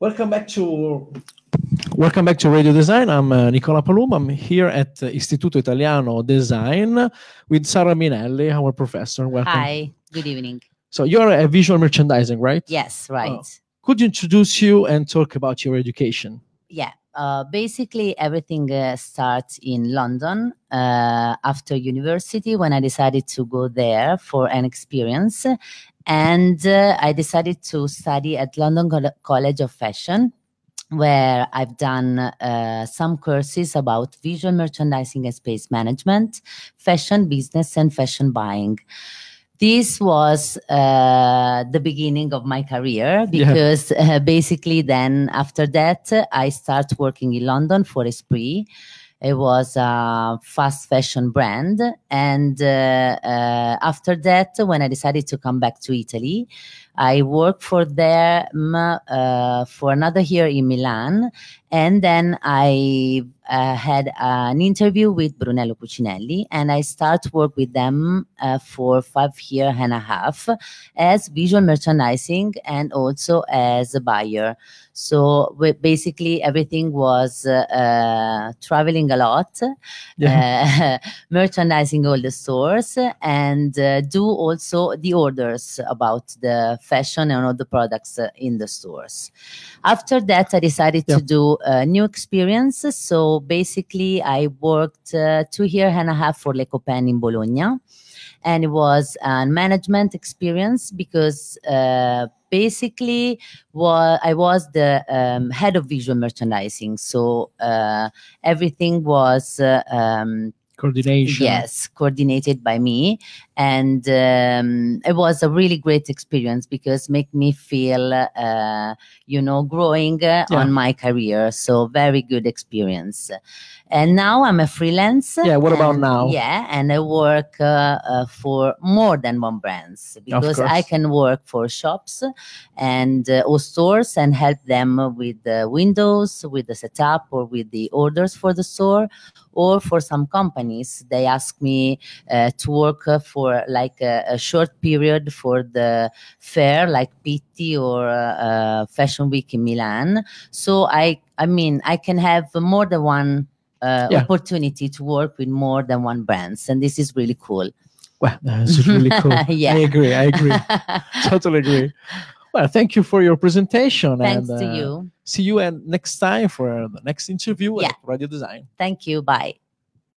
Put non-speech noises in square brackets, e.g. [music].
Welcome back to Welcome back to Radio Design. I'm uh, Nicola Palum. I'm here at uh, Istituto Italiano Design with Sara Minelli, our professor. Welcome. Hi, good evening. So you're a visual merchandising, right? Yes, right. Oh. Could you introduce you and talk about your education? Yeah. Uh, basically, everything uh, starts in London uh, after university when I decided to go there for an experience. And uh, I decided to study at London College of Fashion, where I've done uh, some courses about visual merchandising and space management, fashion business, and fashion buying this was uh, the beginning of my career because yeah. uh, basically then after that i started working in london for esprit it was a fast fashion brand and uh, uh, after that when i decided to come back to italy I worked for them uh, for another year in Milan, and then I uh, had an interview with Brunello Cucinelli, and I start work with them uh, for five year and a half as visual merchandising and also as a buyer. So basically, everything was uh, traveling a lot, uh, yeah. [laughs] merchandising all the stores, and uh, do also the orders about the fashion and all the products uh, in the stores. After that, I decided yeah. to do a new experience. So basically, I worked uh, two year and a half for Le Copain in Bologna and it was a management experience because uh, basically well, i was the um, head of visual merchandising so uh, everything was uh, um, coordination yes coordinated by me and um, it was a really great experience because make me feel uh, you know growing uh, yeah. on my career so very good experience and now i'm a freelancer. yeah what and, about now yeah and i work uh, uh for more than one brands because i can work for shops and uh, or stores and help them with the windows with the setup or with the orders for the store or for some companies companies. They asked me uh, to work uh, for like a, a, short period for the fair, like Pitti or uh, uh, Fashion Week in Milan. So I, I mean, I can have more than one uh, yeah. opportunity to work with more than one brands, and this is really cool. Well, that's really [laughs] cool. yeah. I agree. I agree. [laughs] totally agree. Well, thank you for your presentation. Thanks and, to uh, you. See you and next time for the next interview yeah. at Radio Design. Thank you. Bye.